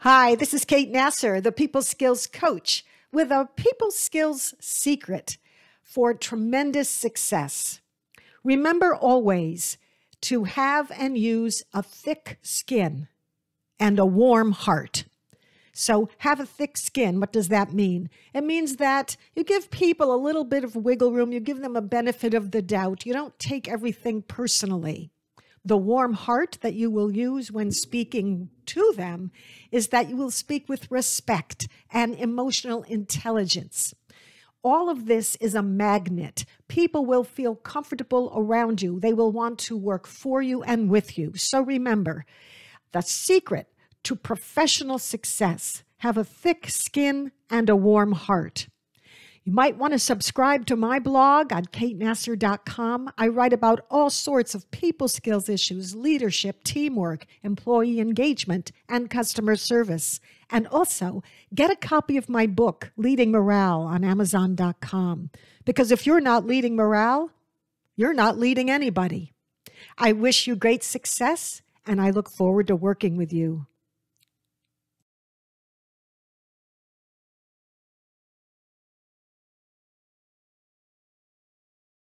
Hi, this is Kate Nasser, the People Skills Coach, with a People Skills Secret for tremendous success. Remember always to have and use a thick skin and a warm heart. So, have a thick skin. What does that mean? It means that you give people a little bit of wiggle room, you give them a benefit of the doubt, you don't take everything personally the warm heart that you will use when speaking to them is that you will speak with respect and emotional intelligence. All of this is a magnet. People will feel comfortable around you. They will want to work for you and with you. So remember, the secret to professional success have a thick skin and a warm heart. You might want to subscribe to my blog on katenasser.com. I write about all sorts of people skills issues, leadership, teamwork, employee engagement, and customer service. And also, get a copy of my book, Leading Morale, on amazon.com. Because if you're not leading morale, you're not leading anybody. I wish you great success, and I look forward to working with you.